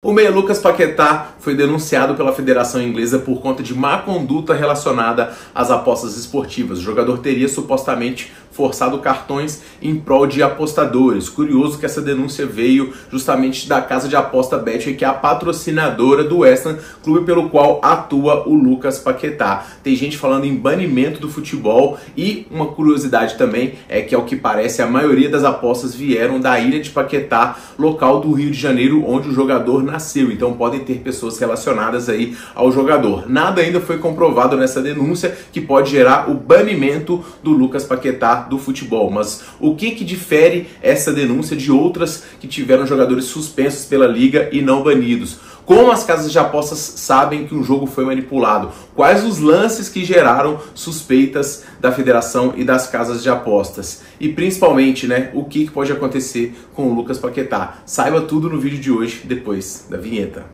O meia Lucas Paquetá foi denunciado pela Federação Inglesa por conta de má conduta relacionada às apostas esportivas. O jogador teria supostamente forçado cartões em prol de apostadores. Curioso que essa denúncia veio justamente da casa de aposta Betway, que é a patrocinadora do West Ham, clube pelo qual atua o Lucas Paquetá. Tem gente falando em banimento do futebol e uma curiosidade também é que, ao que parece, a maioria das apostas vieram da ilha de Paquetá, local do Rio de Janeiro, onde o jogador nasceu. Então podem ter pessoas relacionadas aí ao jogador. Nada ainda foi comprovado nessa denúncia que pode gerar o banimento do Lucas Paquetá do futebol. Mas o que, que difere essa denúncia de outras que tiveram jogadores suspensos pela liga e não banidos? Como as casas de apostas sabem que um jogo foi manipulado? Quais os lances que geraram suspeitas da federação e das casas de apostas? E principalmente, né, o que, que pode acontecer com o Lucas Paquetá? Saiba tudo no vídeo de hoje, depois da vinheta.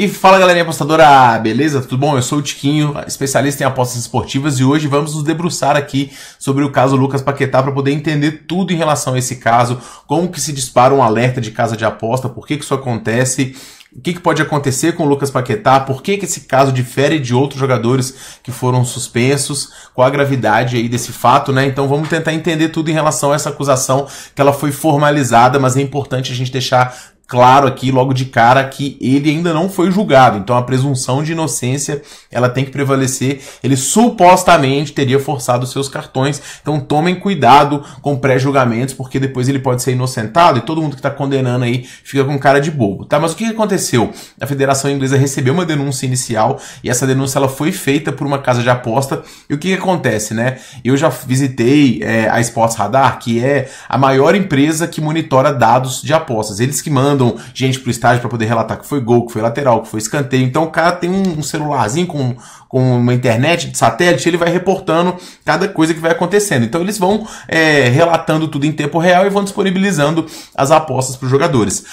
E fala galerinha apostadora, beleza? Tudo bom? Eu sou o Tiquinho, especialista em apostas esportivas e hoje vamos nos debruçar aqui sobre o caso Lucas Paquetá para poder entender tudo em relação a esse caso, como que se dispara um alerta de casa de aposta, por que, que isso acontece, o que, que, pode acontecer com o Lucas Paquetá, por que, que esse caso difere de outros jogadores que foram suspensos, qual a gravidade aí desse fato, né? Então vamos tentar entender tudo em relação a essa acusação que ela foi formalizada, mas é importante a gente deixar claro aqui logo de cara que ele ainda não foi julgado. Então a presunção de inocência, ela tem que prevalecer. Ele supostamente teria forçado seus cartões. Então tomem cuidado com pré-julgamentos, porque depois ele pode ser inocentado e todo mundo que está condenando aí fica com cara de bobo, tá? Mas o que aconteceu? A Federação Inglesa recebeu uma denúncia inicial e essa denúncia ela foi feita por uma casa de aposta. E o que, que acontece, né? Eu já visitei é, a Sports Radar, que é a maior empresa que monitora dados de apostas. Eles que mandam mandam gente pro estádio para poder relatar que foi gol, que foi lateral, que foi escanteio. Então o cara tem um celularzinho com, com uma internet de satélite, ele vai reportando cada coisa que vai acontecendo. Então eles vão é, relatando tudo em tempo real e vão disponibilizando as apostas para os jogadores.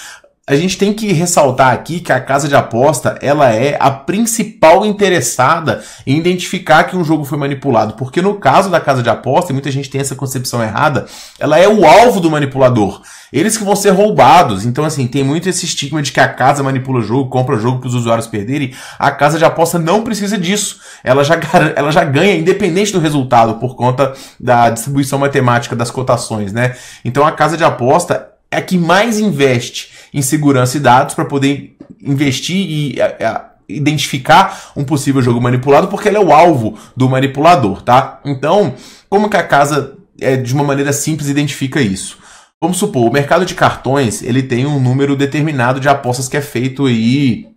A gente tem que ressaltar aqui que a casa de aposta ela é a principal interessada em identificar que um jogo foi manipulado, porque no caso da casa de aposta, e muita gente tem essa concepção errada, ela é o alvo do manipulador. Eles que vão ser roubados. Então, assim, tem muito esse estigma de que a casa manipula o jogo, compra o jogo para os usuários perderem. A casa de aposta não precisa disso. Ela já, ela já ganha, independente do resultado, por conta da distribuição matemática das cotações, né? Então, a casa de aposta é a que mais investe em segurança e dados para poder investir e a, a, identificar um possível jogo manipulado, porque ela é o alvo do manipulador, tá? Então, como que a casa é, de uma maneira simples identifica isso? Vamos supor, o mercado de cartões ele tem um número determinado de apostas que é feito aí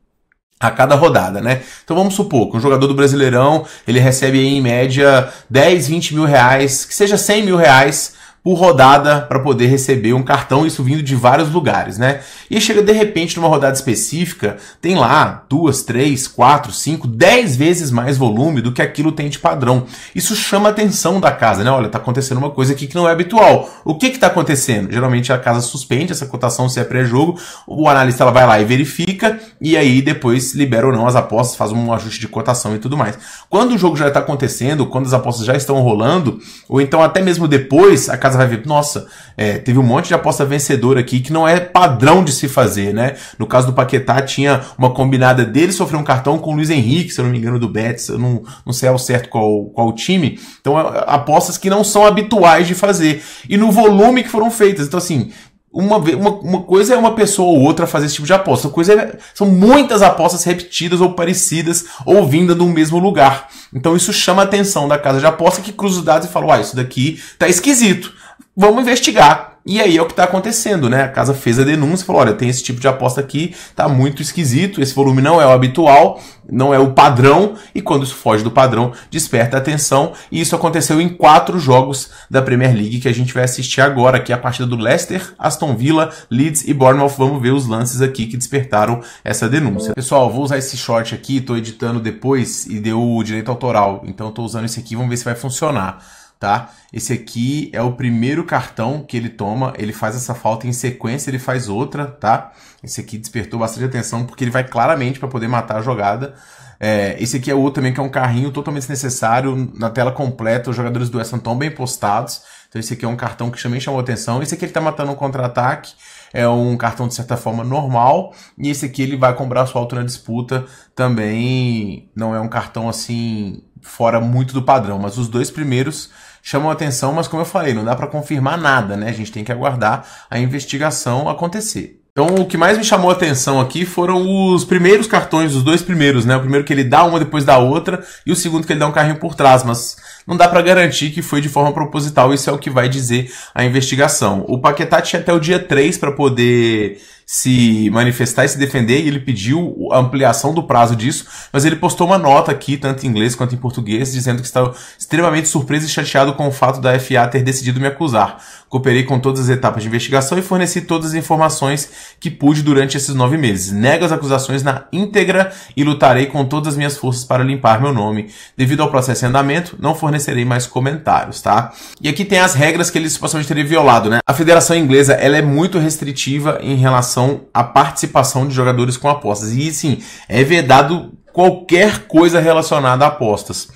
a cada rodada, né? Então vamos supor que um jogador do Brasileirão ele recebe aí, em média 10, 20 mil reais, que seja 100 mil reais por rodada para poder receber um cartão, isso vindo de vários lugares, né? E chega de repente numa rodada específica, tem lá duas, três, quatro, cinco, dez vezes mais volume do que aquilo tem de padrão. Isso chama a atenção da casa, né? Olha, tá acontecendo uma coisa aqui que não é habitual. O que que tá acontecendo? Geralmente a casa suspende essa cotação se é pré-jogo, o analista ela vai lá e verifica e aí depois libera ou não as apostas, faz um ajuste de cotação e tudo mais. Quando o jogo já está acontecendo, quando as apostas já estão rolando, ou então até mesmo depois a casa vai ver, nossa, é, teve um monte de aposta vencedora aqui que não é padrão de se fazer, né? No caso do Paquetá, tinha uma combinada dele sofrer um cartão com o Luiz Henrique, se eu não me engano, do Betis, eu não, não sei ao certo qual, qual time. Então, é, é, apostas que não são habituais de fazer. E no volume que foram feitas. Então, assim, uma, uma, uma, coisa é uma pessoa ou outra fazer esse tipo de aposta. coisa é, são muitas apostas repetidas ou parecidas ou vinda do mesmo lugar. Então isso chama a atenção da casa de aposta que cruza os dados e fala: ah, isso daqui tá esquisito vamos investigar. E aí é o que está acontecendo, né? A casa fez a denúncia, falou: olha, tem esse tipo de aposta aqui, tá muito esquisito, esse volume não é o habitual, não é o padrão, e quando isso foge do padrão, desperta atenção. E isso aconteceu em quatro jogos da Premier League que a gente vai assistir agora, aqui é a partida do Leicester, Aston Villa, Leeds e Bournemouth. Vamos ver os lances aqui que despertaram essa denúncia. Pessoal, vou usar esse short aqui, tô editando depois e deu direito autoral, então tô usando esse aqui, vamos ver se vai funcionar tá? Esse aqui é o primeiro cartão que ele toma, ele faz essa falta em sequência, ele faz outra, tá? Esse aqui despertou bastante atenção porque ele vai claramente para poder matar a jogada. É, esse aqui é outro também, que é um carrinho totalmente necessário Na tela completa, os jogadores do West tão bem postados. Então esse aqui é um cartão que também chamou atenção. Esse aqui ele tá matando um contra-ataque. É um cartão, de certa forma, normal. E esse aqui ele vai comprar sua altura na disputa. Também não é um cartão, assim, fora muito do padrão. Mas os dois primeiros chamam atenção. Mas como eu falei, não dá para confirmar nada, né? A gente tem que aguardar a investigação acontecer. Então o que mais me chamou a atenção aqui foram os primeiros cartões, os dois primeiros, né? O primeiro que ele dá uma depois da outra e o segundo que ele dá um carrinho por trás, mas não dá para garantir que foi de forma proposital, isso é o que vai dizer a investigação. O Paquetá tinha até o dia 3 para poder se manifestar e se defender, e ele pediu a ampliação do prazo disso, mas ele postou uma nota aqui, tanto em inglês quanto em português, dizendo que estava extremamente surpreso e chateado com o fato da FA ter decidido me acusar. Cooperei com todas as etapas de investigação e forneci todas as informações que pude durante esses nove meses. Nego as acusações na íntegra e lutarei com todas as minhas forças para limpar meu nome. Devido ao processo em andamento, não fornecerei mais comentários, tá? E aqui tem as regras que ele supostamente teria violado, né? A Federação Inglesa, ela é muito restritiva em relação relação à participação de jogadores com apostas. E sim, é vedado qualquer coisa relacionada a apostas.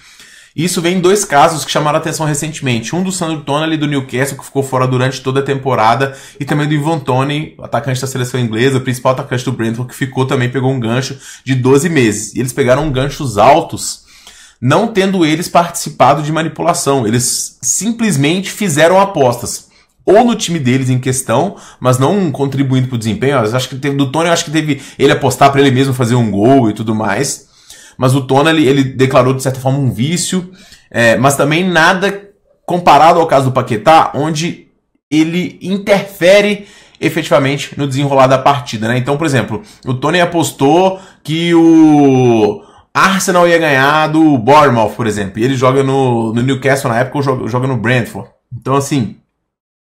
Isso vem em dois casos que chamaram atenção recentemente. Um do Sandro Tonali do Newcastle, que ficou fora durante toda a temporada, e também do Ivan Tony, atacante da seleção inglesa, o principal atacante do Brentford, que ficou também, pegou um gancho de 12 meses. E eles pegaram ganchos altos, não tendo eles participado de manipulação. Eles simplesmente fizeram apostas ou no time deles em questão, mas não contribuindo para o desempenho. Eu acho que teve, do Tony, eu acho que teve ele apostar para ele mesmo fazer um gol e tudo mais. Mas o Tony, ele, ele declarou de certa forma um vício, é, mas também nada comparado ao caso do Paquetá, onde ele interfere efetivamente no desenrolar da partida, né? Então, por exemplo, o Tony apostou que o Arsenal ia ganhar do Bournemouth, por exemplo, e ele joga no, no Newcastle na época, ou joga, joga no Brentford. Então, assim,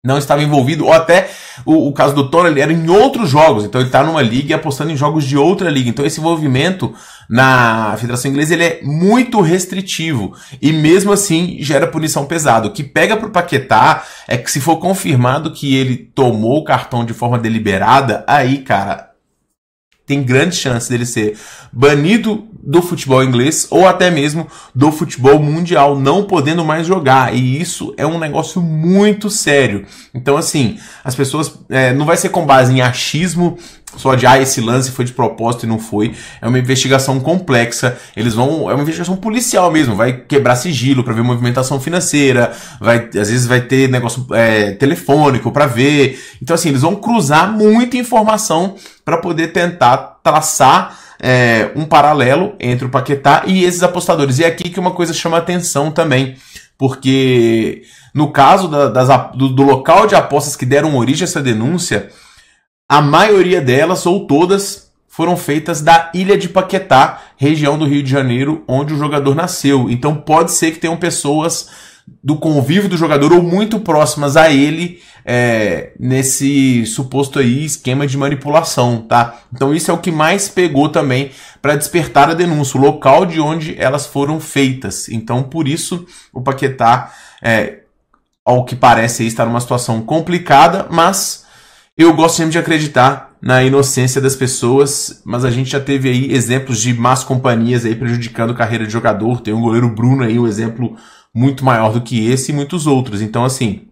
não estava envolvido, ou até o, o caso do Toro, ele era em outros jogos, então ele está numa liga e apostando em jogos de outra liga. Então esse envolvimento na Federação Inglesa ele é muito restritivo e mesmo assim gera punição pesada. O que pega para o Paquetá é que se for confirmado que ele tomou o cartão de forma deliberada, aí, cara, tem grande chance dele ser banido do futebol inglês ou até mesmo do futebol mundial, não podendo mais jogar. E isso é um negócio muito sério. Então, assim, as pessoas. É, não vai ser com base em achismo, só de ah, esse lance foi de propósito e não foi. É uma investigação complexa. Eles vão. É uma investigação policial mesmo. Vai quebrar sigilo para ver movimentação financeira. Vai, às vezes vai ter negócio é, telefônico para ver. Então, assim, eles vão cruzar muita informação para poder tentar traçar é, um paralelo entre o Paquetá e esses apostadores. E é aqui que uma coisa chama atenção também. Porque no caso da, das, do, do local de apostas que deram origem a essa denúncia a maioria delas, ou todas, foram feitas da ilha de Paquetá, região do Rio de Janeiro, onde o jogador nasceu. Então pode ser que tenham pessoas do convívio do jogador ou muito próximas a ele é, nesse suposto aí esquema de manipulação, tá? Então isso é o que mais pegou também para despertar a denúncia, o local de onde elas foram feitas. Então por isso o Paquetá, é, ao que parece, está numa situação complicada, mas eu gosto sempre de acreditar na inocência das pessoas, mas a gente já teve aí exemplos de más companhias aí prejudicando a carreira de jogador. Tem o goleiro Bruno aí, um exemplo muito maior do que esse e muitos outros. Então, assim,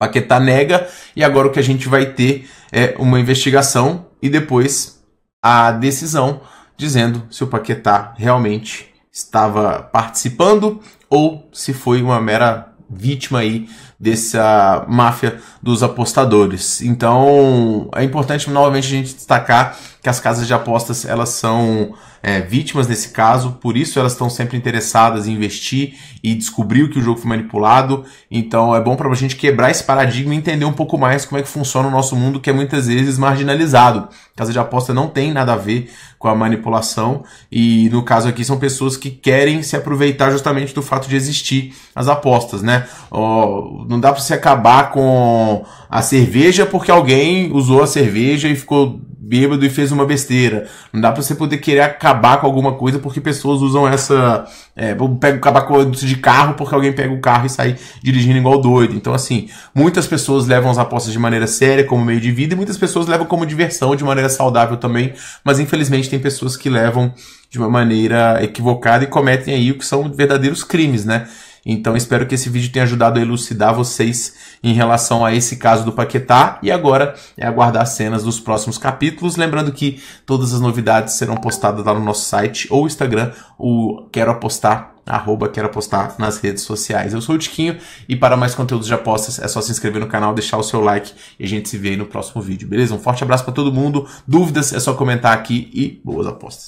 Paquetá nega e agora o que a gente vai ter é uma investigação e depois a decisão dizendo se o Paquetá realmente estava participando ou se foi uma mera vítima aí dessa máfia dos apostadores. Então é importante novamente a gente destacar que as casas de apostas elas são é, vítimas nesse caso, por isso elas estão sempre interessadas em investir e descobrir o que o jogo foi manipulado. Então é bom para a gente quebrar esse paradigma e entender um pouco mais como é que funciona o nosso mundo que é muitas vezes marginalizado. Casa de aposta não tem nada a ver com a manipulação e no caso aqui são pessoas que querem se aproveitar justamente do fato de existir as apostas, né? Oh, não dá para você acabar com a cerveja porque alguém usou a cerveja e ficou bêbado e fez uma besteira. Não dá para você poder querer acabar com alguma coisa porque pessoas usam essa. É, pega, acabar com o de carro porque alguém pega o carro e sai dirigindo igual doido. Então, assim, muitas pessoas levam as apostas de maneira séria, como meio de vida, e muitas pessoas levam como diversão, de maneira saudável também. Mas, infelizmente, tem pessoas que levam de uma maneira equivocada e cometem aí o que são verdadeiros crimes, né? Então espero que esse vídeo tenha ajudado a elucidar vocês em relação a esse caso do Paquetá. E agora é aguardar cenas dos próximos capítulos. Lembrando que todas as novidades serão postadas lá no nosso site ou Instagram, o Quero Apostar arroba quero apostar nas redes sociais. Eu sou o Tiquinho e para mais conteúdos de apostas é só se inscrever no canal, deixar o seu like e a gente se vê aí no próximo vídeo, beleza? Um forte abraço para todo mundo. Dúvidas é só comentar aqui e boas apostas.